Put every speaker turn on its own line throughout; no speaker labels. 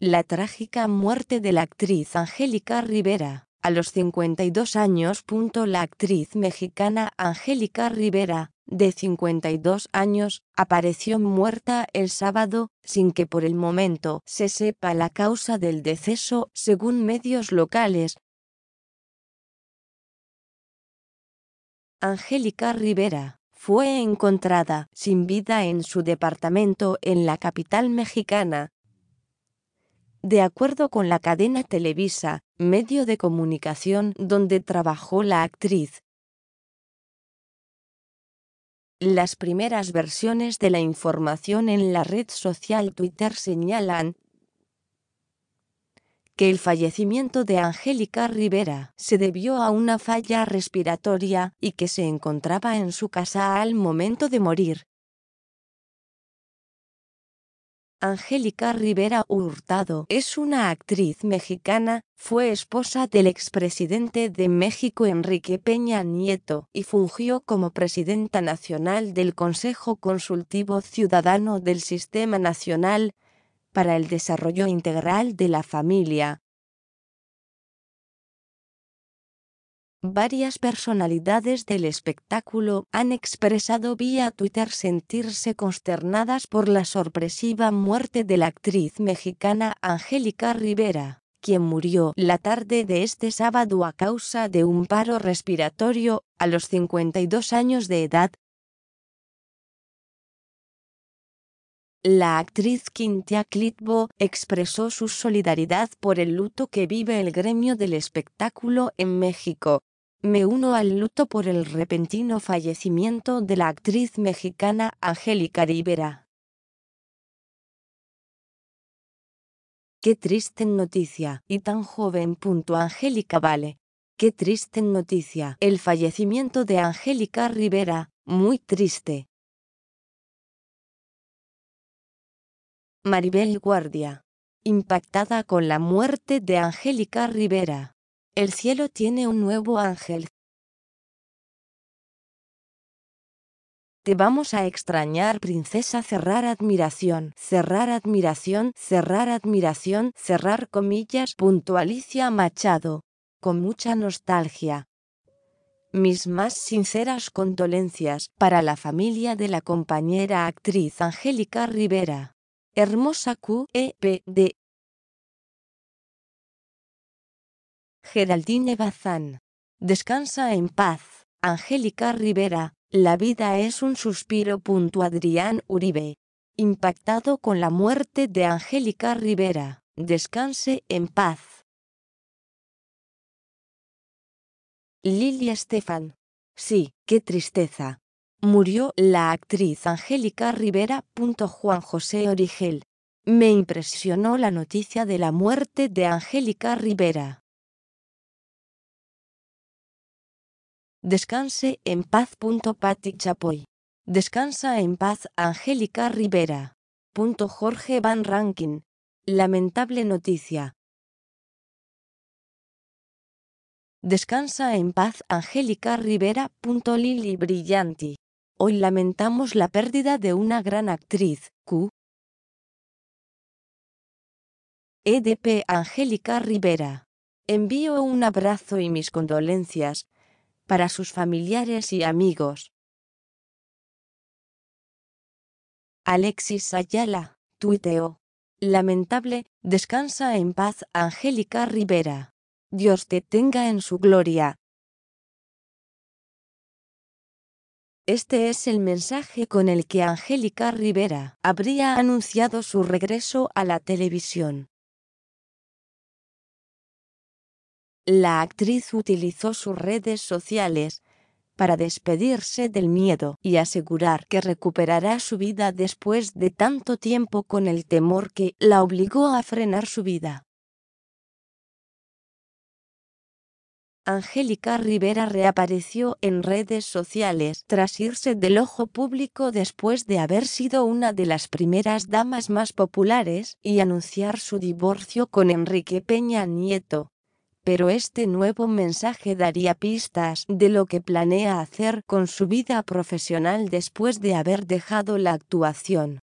La trágica muerte de la actriz Angélica Rivera. A los 52 años. La actriz mexicana Angélica Rivera, de 52 años, apareció muerta el sábado, sin que por el momento se sepa la causa del deceso, según medios locales. Angélica Rivera fue encontrada sin vida en su departamento en la capital mexicana, de acuerdo con la cadena Televisa, medio de comunicación donde trabajó la actriz. Las primeras versiones de la información en la red social Twitter señalan que el fallecimiento de Angélica Rivera se debió a una falla respiratoria y que se encontraba en su casa al momento de morir. Angélica Rivera Hurtado es una actriz mexicana, fue esposa del expresidente de México Enrique Peña Nieto y fungió como presidenta nacional del Consejo Consultivo Ciudadano del Sistema Nacional para el Desarrollo Integral de la Familia, Varias personalidades del espectáculo han expresado vía Twitter sentirse consternadas por la sorpresiva muerte de la actriz mexicana Angélica Rivera, quien murió la tarde de este sábado a causa de un paro respiratorio a los 52 años de edad. La actriz Quintia Clitbo expresó su solidaridad por el luto que vive el gremio del espectáculo en México me uno al luto por el repentino fallecimiento de la actriz mexicana Angélica Rivera. Qué triste noticia, y tan joven. Punto Angélica Vale. Qué triste noticia, el fallecimiento de Angélica Rivera, muy triste. Maribel Guardia. Impactada con la muerte de Angélica Rivera. El cielo tiene un nuevo ángel. Te vamos a extrañar, princesa, cerrar admiración, cerrar admiración, cerrar admiración, cerrar comillas, Puntualicia Alicia Machado. Con mucha nostalgia. Mis más sinceras condolencias para la familia de la compañera actriz Angélica Rivera. Hermosa QEPD Geraldine Bazán. Descansa en paz, Angélica Rivera. La vida es un suspiro. Adrián Uribe. Impactado con la muerte de Angélica Rivera. Descanse en paz. Lilia Estefan. Sí, qué tristeza. Murió la actriz Angélica Rivera. Juan José Origel. Me impresionó la noticia de la muerte de Angélica Rivera. Descanse en paz. Patti Chapoy. Descansa en paz Angélica Rivera. Jorge Van Rankin. Lamentable noticia. Descansa en paz Angélica Rivera. Lili Brillanti. Hoy lamentamos la pérdida de una gran actriz, Q. EDP Angélica Rivera. Envío un abrazo y mis condolencias para sus familiares y amigos. Alexis Ayala, tuiteó. Lamentable, descansa en paz Angélica Rivera. Dios te tenga en su gloria. Este es el mensaje con el que Angélica Rivera habría anunciado su regreso a la televisión. la actriz utilizó sus redes sociales para despedirse del miedo y asegurar que recuperará su vida después de tanto tiempo con el temor que la obligó a frenar su vida. Angélica Rivera reapareció en redes sociales tras irse del ojo público después de haber sido una de las primeras damas más populares y anunciar su divorcio con Enrique Peña Nieto pero este nuevo mensaje daría pistas de lo que planea hacer con su vida profesional después de haber dejado la actuación.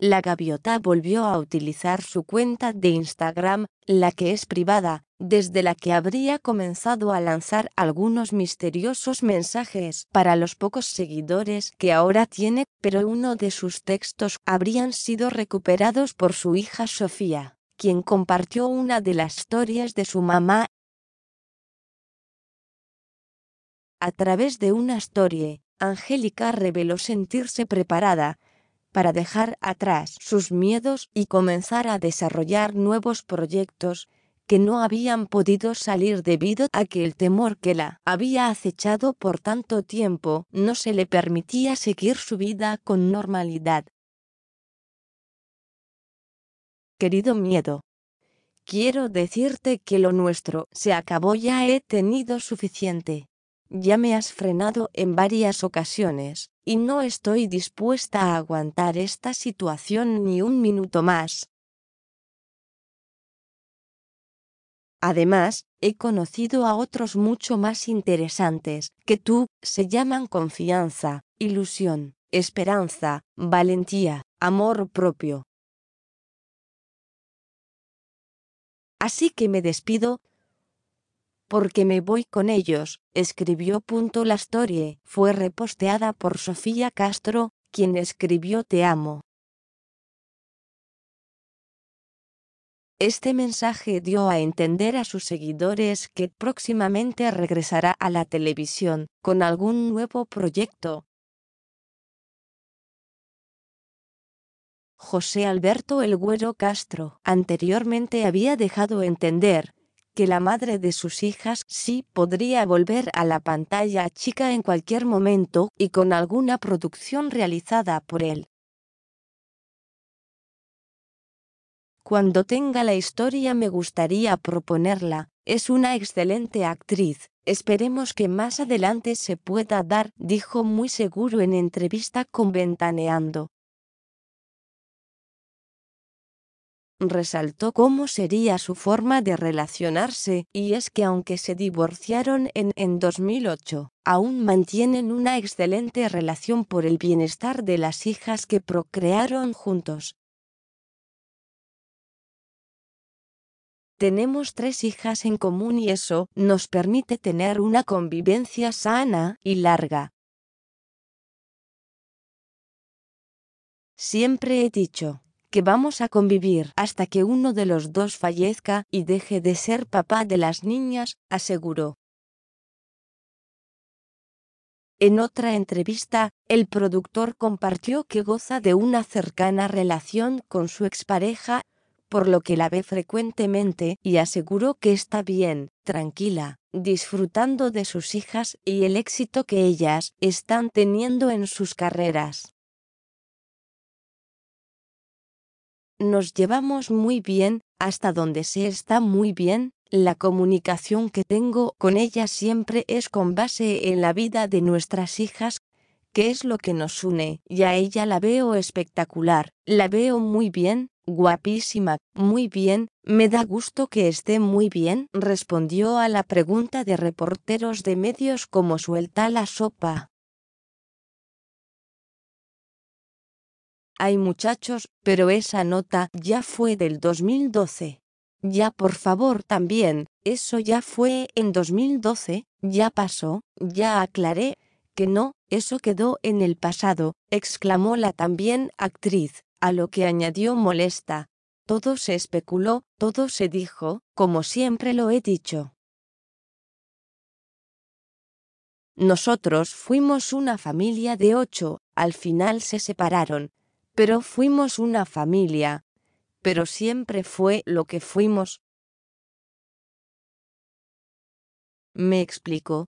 la gaviota volvió a utilizar su cuenta de Instagram, la que es privada, desde la que habría comenzado a lanzar algunos misteriosos mensajes para los pocos seguidores que ahora tiene, pero uno de sus textos habrían sido recuperados por su hija Sofía, quien compartió una de las historias de su mamá a través de una historia, Angélica reveló sentirse preparada, para dejar atrás sus miedos y comenzar a desarrollar nuevos proyectos que no habían podido salir debido a que el temor que la había acechado por tanto tiempo no se le permitía seguir su vida con normalidad. Querido miedo, quiero decirte que lo nuestro se acabó ya he tenido suficiente. Ya me has frenado en varias ocasiones, y no estoy dispuesta a aguantar esta situación ni un minuto más. Además, he conocido a otros mucho más interesantes que tú, se llaman confianza, ilusión, esperanza, valentía, amor propio. Así que me despido, porque me voy con ellos, escribió. La story fue reposteada por Sofía Castro, quien escribió Te amo. Este mensaje dio a entender a sus seguidores que próximamente regresará a la televisión con algún nuevo proyecto. José Alberto El Güero Castro anteriormente había dejado entender que la madre de sus hijas sí podría volver a la pantalla chica en cualquier momento y con alguna producción realizada por él. Cuando tenga la historia me gustaría proponerla, es una excelente actriz, esperemos que más adelante se pueda dar, dijo muy seguro en entrevista con Ventaneando. resaltó cómo sería su forma de relacionarse, y es que aunque se divorciaron en, 2008, aún mantienen una excelente relación por el bienestar de las hijas que procrearon juntos. Tenemos tres hijas en común y eso nos permite tener una convivencia sana y larga. Siempre he dicho, que vamos a convivir hasta que uno de los dos fallezca y deje de ser papá de las niñas, aseguró. En otra entrevista, el productor compartió que goza de una cercana relación con su expareja, por lo que la ve frecuentemente y aseguró que está bien, tranquila, disfrutando de sus hijas y el éxito que ellas están teniendo en sus carreras. nos llevamos muy bien, hasta donde se está muy bien, la comunicación que tengo con ella siempre es con base en la vida de nuestras hijas, que es lo que nos une, y a ella la veo espectacular, la veo muy bien, guapísima, muy bien, me da gusto que esté muy bien, respondió a la pregunta de reporteros de medios como suelta la sopa. Hay muchachos, pero esa nota ya fue del 2012. Ya por favor también, eso ya fue en 2012, ya pasó, ya aclaré, que no, eso quedó en el pasado, exclamó la también actriz, a lo que añadió molesta. Todo se especuló, todo se dijo, como siempre lo he dicho. Nosotros fuimos una familia de ocho, al final se separaron, pero fuimos una familia, pero siempre fue lo que fuimos. Me explicó,